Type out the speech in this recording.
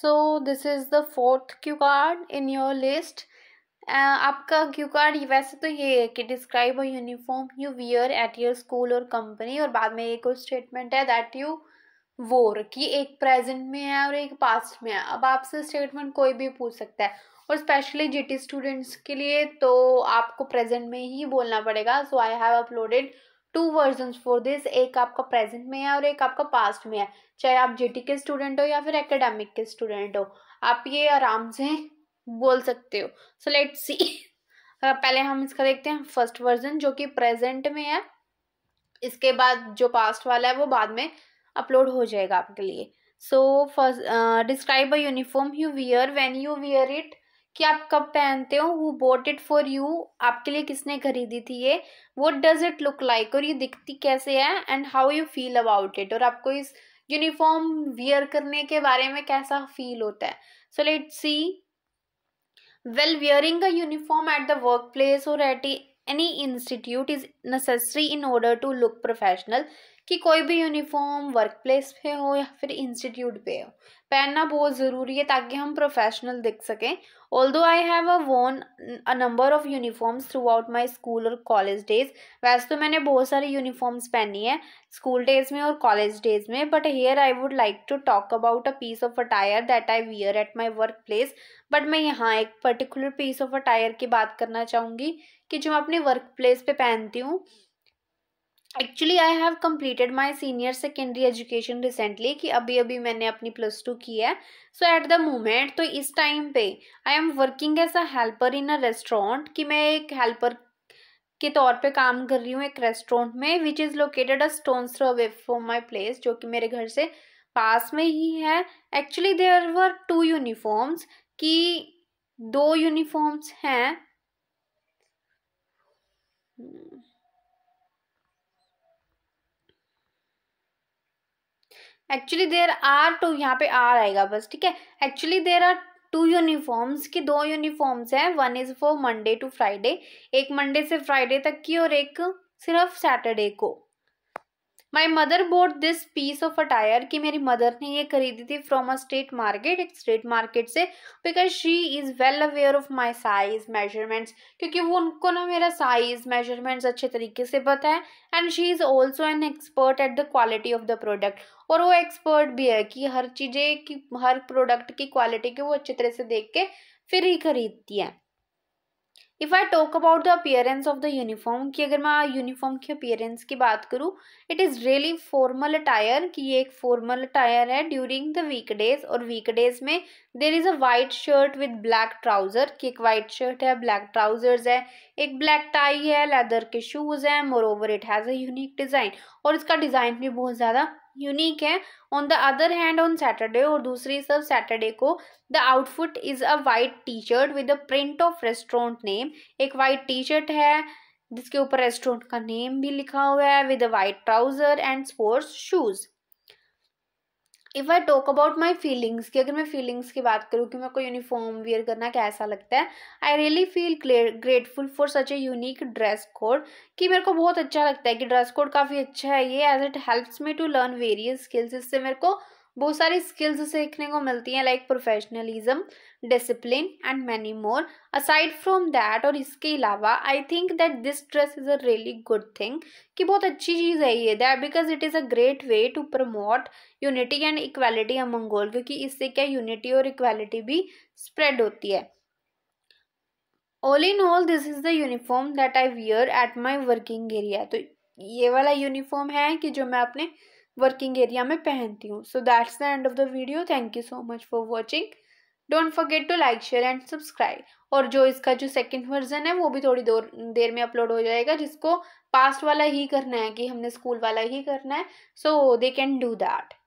so this is the fourth cue card in your list आपका cue card वैसे तो ये है कि describe a uniform you wear at your school और कंपनी और बाद में एक और स्टेटमेंट है दैट यू वोर कि एक प्रेजेंट में है और एक पास्ट में है अब आपसे स्टेटमेंट कोई भी पूछ सकता है और स्पेशली जी स्टूडेंट्स के लिए तो आपको प्रेजेंट में ही बोलना पड़ेगा so I have uploaded two version for this एक आपका प्रेजेंट में है और एक आपका पास्ट में है चाहे आप जीटी के स्टूडेंट हो या फिर एकेडमिक के स्टूडेंट हो आप ये आराम से बोल सकते हो सो लेट सी पहले हम इसका देखते हैं फर्स्ट वर्जन जो कि प्रेजेंट में है इसके बाद जो पास्ट वाला है वो बाद में अपलोड हो जाएगा आपके लिए so first describe a uniform you wear when you wear it कि आप कब पहनते हो who bought it for you आपके लिए किसने खरीदी थी ये what does it look like और ये दिखती कैसे है and how you feel about it और आपको इस यूनिफॉर्म वियर करने के बारे में कैसा फील होता है so let see well wearing a uniform at the work place और at any institute is necessary in order to look professional कि कोई भी यूनिफॉर्म वर्क प्लेस पे हो या फिर इंस्टीट्यूट पे हो पहनना बहुत ज़रूरी है ताकि हम प्रोफेशनल दिख सकें ऑल दो आई have a won a number of uniforms throughout my school और कॉलेज डेज वैसे तो मैंने बहुत सारी यूनिफॉर्म्स पहनी है स्कूल डेज में और कॉलेज डेज में but here I would like to talk about a piece of attire that I wear at my work place but मैं यहाँ एक पर्टिकुलर पीस ऑफ अटायर की बात करना चाहूँगी कि जो मैं अपने वर्क प्लेस पर पहनती हूँ actually I have completed my senior secondary education recently कि अभी अभी मैंने अपनी प्लस टू की है सो एट द मोमेंट तो इस टाइम पे I am working as a helper in a restaurant कि मैं एक हेल्पर के तौर पे काम कर रही हूँ एक रेस्टोरेंट में which is located a stone throw away from my place जो कि मेरे घर से पास में ही है actually there were two uniforms कि दो यूनिफॉर्म्स हैं एक्चुअली देर आर टू यहाँ पे आर आएगा बस ठीक है actually there are two uniforms की दो यूनिफॉर्म्स हैं one is for Monday to Friday एक मंडे से फ्राइडे तक की और एक सिर्फ सैटरडे को my mother bought this piece of attire कि मेरी मदर ने ये खरीदी थी फ्रॉम अ स्टेट मार्केट एक स्टेट मार्केट से because she is well aware of my size measurements क्योंकि वो उनको ना मेरा साइज मेजरमेंट्स अच्छे तरीके से पता है and she is also an expert at the quality of the product और वो एक्सपर्ट भी है कि हर चीज़ें की हर प्रोडक्ट की क्वालिटी को वो अच्छे तरह से देख के फिर ही खरीदती है if I talk about the appearance of the uniform कि अगर मैं यूनिफॉर्म की अपियरेंस की बात करूँ it is really formal attire कि ये एक फॉर्मल अटायर है ड्यूरिंग द वीकडेज और वीकडेज में there is a white shirt with black trouser कि एक वाइट शर्ट है ब्लैक ट्राउज़र्स है एक ब्लैक टाई है लेदर के शूज़ हैं moreover it has a unique design और इसका डिज़ाइन भी बहुत ज़्यादा यूनिक है on the other hand on Saturday और दूसरी सब सैटरडे को the outfit is a white T shirt with a print of restaurant name एक वाइट टी शर्ट है जिसके ऊपर रेस्टोरेंट का नेम भी लिखा हुआ है with a white trouser and sports shoes if I talk about my feelings की अगर मैं फीलिंग्स की बात करूँ कि मेरे को यूनिफॉर्म वेयर करना कैसा लगता है I really feel grateful for such a unique dress code कि मेरे को बहुत अच्छा लगता है कि ड्रेस कोड काफ़ी अच्छा है ये as it helps me to learn various skills इससे मेरे को बहुत सारी स्किल्स सीखने को मिलती हैं like professionalism discipline and many more aside from that और इसके अलावा I think that this dress is a really good thing कि बहुत अच्छी चीज़ है ये that because it is a great way to promote unity and equality among all क्योंकि इससे क्या यूनिटी और इक्वालिटी भी स्प्रेड होती है all in all this is the uniform that I wear at my working area तो ये वाला यूनिफॉर्म है कि जो मैं अपने वर्किंग एरिया में पहनती हूँ so that's the end of the video thank you so much for watching don't forget to like share and subscribe और जो इसका जो सेकेंड वर्जन है वो भी थोड़ी देर देर में अपलोड हो जाएगा जिसको पास्ट वाला ही करना है कि हमने स्कूल वाला ही करना है so they can do that